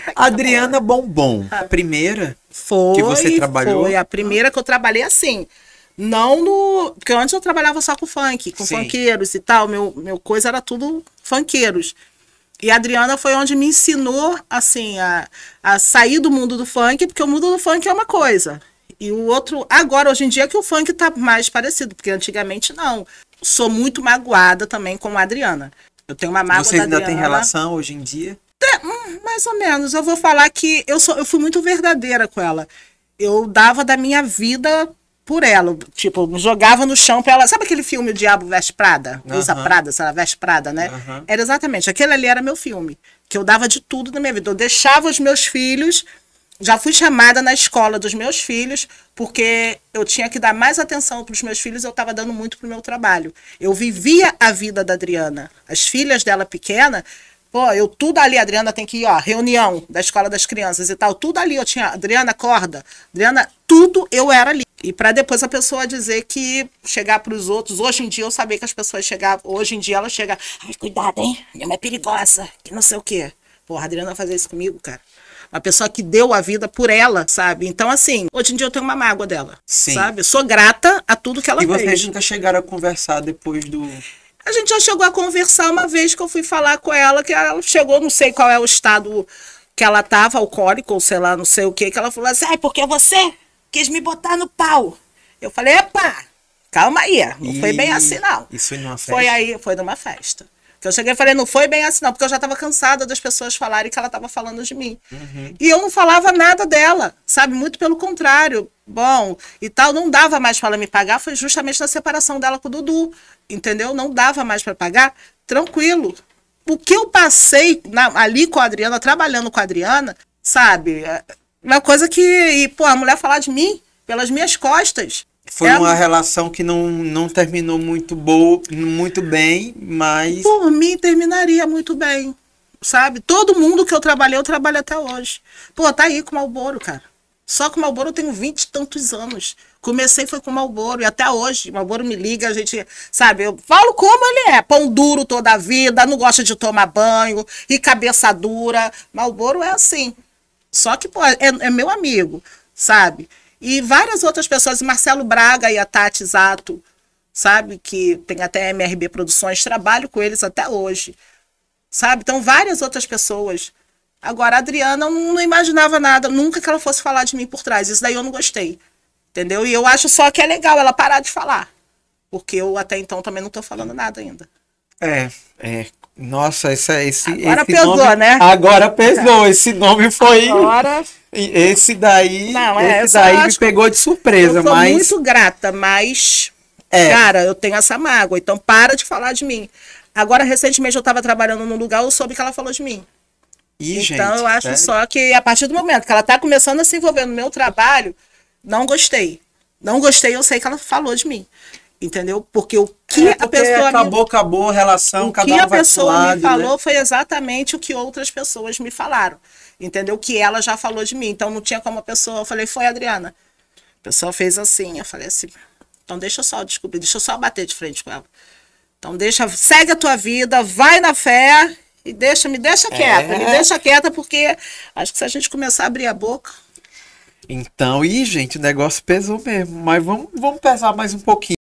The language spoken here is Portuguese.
Tá Adriana Bombom, ah. a primeira foi, que você trabalhou? Foi a primeira que eu trabalhei assim. Não no. Porque antes eu trabalhava só com funk, com Sim. funkeiros e tal. Meu, meu coisa era tudo funkeiros. E a Adriana foi onde me ensinou, assim, a, a sair do mundo do funk, porque o mundo do funk é uma coisa. E o outro, agora, hoje em dia, é que o funk tá mais parecido, porque antigamente não. Sou muito magoada também com a Adriana. Eu tenho uma mágoa Você ainda tem relação hoje em dia? Hum, mais ou menos. Eu vou falar que eu, sou, eu fui muito verdadeira com ela. Eu dava da minha vida por ela. Tipo, jogava no chão pra ela. Sabe aquele filme O Diabo Veste Prada? Uhum. Usa Prada, sei lá, Veste Prada, né? Era exatamente. Aquele ali era meu filme. Que eu dava de tudo na minha vida. Eu deixava os meus filhos. Já fui chamada na escola dos meus filhos, porque eu tinha que dar mais atenção para os meus filhos, eu estava dando muito para o meu trabalho. Eu vivia a vida da Adriana. As filhas dela pequena, Pô, eu tudo ali, Adriana tem que ir, ó, reunião da escola das crianças e tal, tudo ali eu tinha, Adriana, acorda, Adriana, tudo eu era ali. E para depois a pessoa dizer que chegar para os outros, hoje em dia eu sabia que as pessoas chegavam, hoje em dia ela chega, ai, cuidado, hein, minha mãe é perigosa, que não sei o quê. Porra, a Adriana fazer isso comigo, cara. Uma pessoa que deu a vida por ela, sabe? Então, assim, hoje em dia eu tenho uma mágoa dela, Sim. sabe? Eu sou grata a tudo que ela e fez. E vocês nunca chegaram a conversar depois do... A gente já chegou a conversar uma vez que eu fui falar com ela, que ela chegou, não sei qual é o estado que ela tava, alcoólico, ou sei lá, não sei o que, que ela falou assim, ah, é porque você quis me botar no pau. Eu falei, epa, calma aí, não e... foi bem assim, não. Isso foi numa festa? Foi aí, foi numa festa. Que eu cheguei e falei, não foi bem assim, não, porque eu já estava cansada das pessoas falarem que ela estava falando de mim. Uhum. E eu não falava nada dela, sabe? Muito pelo contrário. Bom, e tal, não dava mais para ela me pagar, foi justamente na separação dela com o Dudu, entendeu? Não dava mais para pagar, tranquilo. O que eu passei na, ali com a Adriana, trabalhando com a Adriana, sabe? É uma coisa que, e, pô, a mulher falar de mim pelas minhas costas, foi é uma a... relação que não, não terminou muito boa, muito bem, mas. Por mim, terminaria muito bem. Sabe? Todo mundo que eu trabalhei, eu trabalho até hoje. Pô, tá aí com o Malboro, cara. Só com o Malboro eu tenho vinte e tantos anos. Comecei foi com o Malboro e até hoje. O Malboro me liga, a gente, sabe, eu falo como ele é. Pão duro toda a vida, não gosta de tomar banho e cabeça dura. Malboro é assim. Só que, pô, é, é meu amigo, sabe? E várias outras pessoas, Marcelo Braga e a Tati Zato, sabe? Que tem até MRB Produções, trabalho com eles até hoje, sabe? Então, várias outras pessoas. Agora, a Adriana, eu não, não imaginava nada, nunca que ela fosse falar de mim por trás. Isso daí eu não gostei, entendeu? E eu acho só que é legal ela parar de falar, porque eu até então também não estou falando nada ainda. É, é, nossa, esse, é esse, agora esse pesou, nome, né? Agora pesou, esse nome foi. Agora. Esse daí, Não, é, esse daí me pegou de surpresa, eu sou mas. muito grata, mas. É. Cara, eu tenho essa mágoa, então para de falar de mim. Agora, recentemente, eu estava trabalhando num lugar, eu soube que ela falou de mim. Ih, então, gente, eu acho sério? só que a partir do momento que ela está começando a se envolver no meu trabalho, não gostei. Não gostei, eu sei que ela falou de mim entendeu? Porque o que é, porque a pessoa acabou, me... acabou a relação, o cada que um a pessoa lado, me né? falou né? foi exatamente o que outras pessoas me falaram, entendeu? Que ela já falou de mim, então não tinha como a pessoa, eu falei, foi Adriana. A pessoa fez assim, eu falei assim, então deixa eu só descobrir, deixa eu só bater de frente com ela. Então deixa, segue a tua vida, vai na fé e deixa, me deixa é. quieta, é. me deixa quieta porque acho que se a gente começar a abrir a boca, então, e gente, o negócio pesou mesmo, mas vamos, vamos pesar mais um pouquinho.